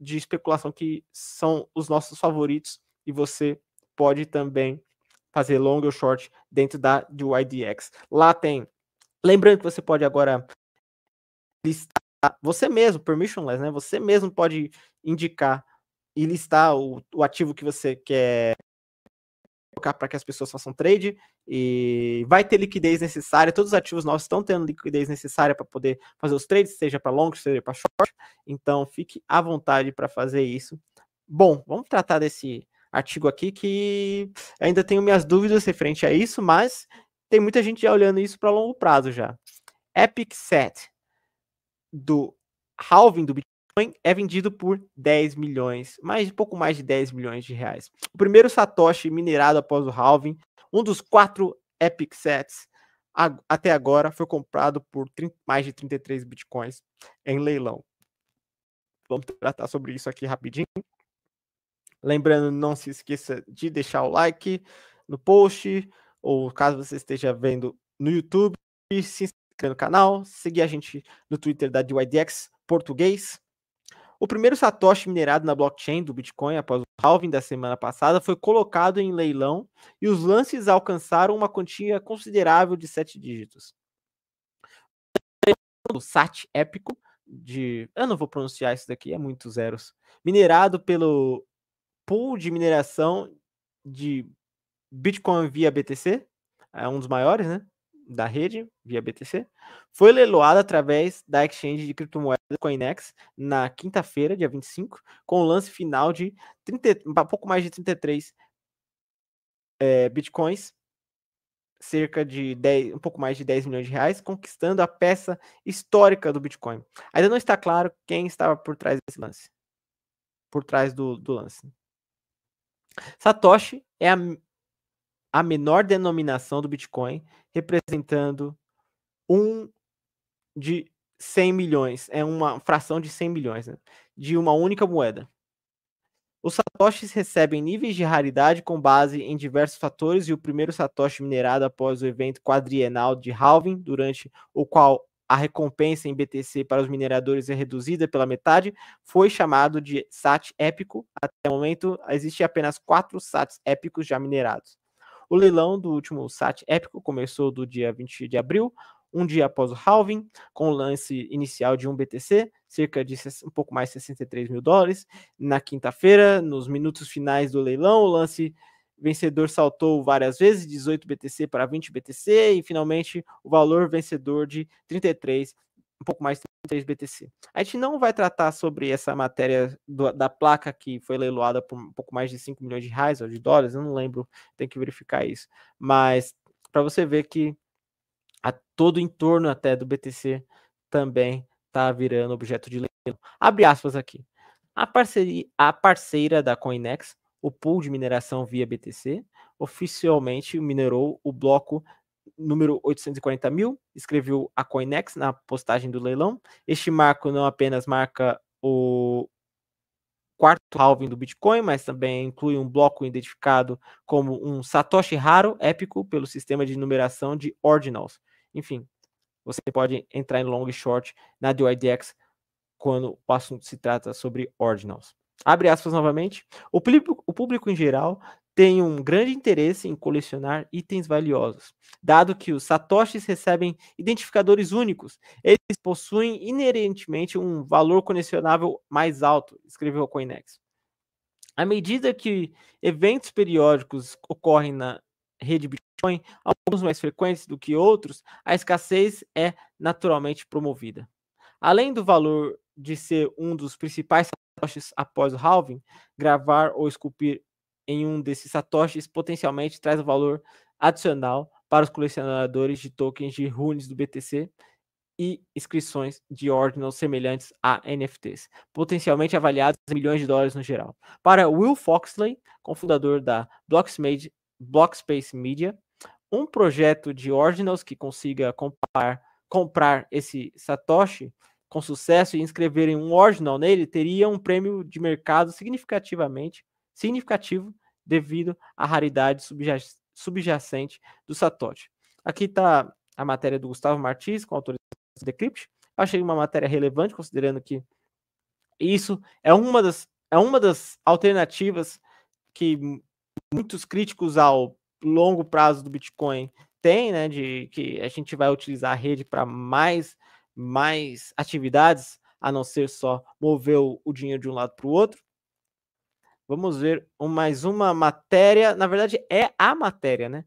de especulação que são os nossos favoritos e você pode também fazer long ou short dentro da do Lá tem. Lembrando que você pode agora listar você mesmo, permissionless, né? Você mesmo pode indicar e listar o, o ativo que você quer colocar para que as pessoas façam trade e vai ter liquidez necessária. Todos os ativos nossos estão tendo liquidez necessária para poder fazer os trades, seja para long, seja para short. Então fique à vontade para fazer isso. Bom, vamos tratar desse artigo aqui que ainda tenho minhas dúvidas referente a isso, mas tem muita gente já olhando isso para longo prazo já. Epic Set do halving do Bitcoin Bitcoin é vendido por 10 milhões, mais pouco mais de 10 milhões de reais. O primeiro Satoshi minerado após o halving, um dos quatro Epic Sets, a, até agora foi comprado por 30, mais de 33 Bitcoins em leilão. Vamos tratar sobre isso aqui rapidinho. Lembrando, não se esqueça de deixar o like no post, ou caso você esteja vendo no YouTube, se inscrever no canal, seguir a gente no Twitter da DYDX português, o primeiro satoshi minerado na blockchain do Bitcoin após o halving da semana passada foi colocado em leilão e os lances alcançaram uma quantia considerável de sete dígitos. O SAT épico de, eu não vou pronunciar isso daqui, é muitos zeros, minerado pelo pool de mineração de Bitcoin via BTC, é um dos maiores, né? da rede, via BTC, foi leiloada através da exchange de criptomoedas Coinex na quinta-feira, dia 25, com o lance final de 30, eh, um pouco mais de 33 é, bitcoins, cerca de 10, um pouco mais de 10 milhões de reais, conquistando a peça histórica do Bitcoin. Ainda não está claro quem estava por trás desse lance. Por trás do, do lance. Satoshi é a a menor denominação do Bitcoin, representando um de 100 milhões, é uma fração de 100 milhões, né? de uma única moeda. Os satoshis recebem níveis de raridade com base em diversos fatores e o primeiro satoshi minerado após o evento quadrienal de halving, durante o qual a recompensa em BTC para os mineradores é reduzida pela metade, foi chamado de sat épico. Até o momento, existem apenas quatro sats épicos já minerados. O leilão do último SAT épico começou do dia 20 de abril, um dia após o halving, com o lance inicial de um BTC, cerca de um pouco mais de 63 mil dólares. Na quinta-feira, nos minutos finais do leilão, o lance vencedor saltou várias vezes, 18 BTC para 20 BTC, e finalmente o valor vencedor de 33 um pouco mais de 3 BTC. A gente não vai tratar sobre essa matéria do, da placa que foi leiloada por um pouco mais de 5 milhões de reais ou de dólares, eu não lembro, tem que verificar isso. Mas para você ver que a todo o entorno até do BTC também está virando objeto de leilão. Abre aspas aqui. A, parceria, a parceira da Coinex, o pool de mineração via BTC, oficialmente minerou o bloco número 840 mil, escreveu a Coinex na postagem do leilão. Este marco não apenas marca o quarto halving do Bitcoin, mas também inclui um bloco identificado como um Satoshi raro épico pelo sistema de numeração de ordinals. Enfim, você pode entrar em long e short na DYDX quando o assunto se trata sobre ordinals. Abre aspas novamente. O público, o público em geral tem um grande interesse em colecionar itens valiosos, dado que os satoshis recebem identificadores únicos, eles possuem inerentemente um valor colecionável mais alto, escreveu a Coinex. À medida que eventos periódicos ocorrem na rede Bitcoin, alguns mais frequentes do que outros, a escassez é naturalmente promovida. Além do valor de ser um dos principais satoshis após o halving, gravar ou esculpir em um desses satoshis potencialmente traz um valor adicional para os colecionadores de tokens de runes do BTC e inscrições de ordens semelhantes a NFTs, potencialmente avaliados em milhões de dólares no geral. Para Will Foxley, cofundador da Blocksmade, Blockspace Media, um projeto de ordinals que consiga comprar, comprar esse Satoshi com sucesso e inscrever um ordinal nele teria um prêmio de mercado significativamente significativo devido à raridade subjacente do Satoshi. Aqui está a matéria do Gustavo Martins, com autor do Decrypt. Achei uma matéria relevante, considerando que isso é uma das, é uma das alternativas que muitos críticos ao longo prazo do Bitcoin têm, né, de que a gente vai utilizar a rede para mais, mais atividades, a não ser só mover o, o dinheiro de um lado para o outro. Vamos ver mais uma matéria. Na verdade, é a matéria, né?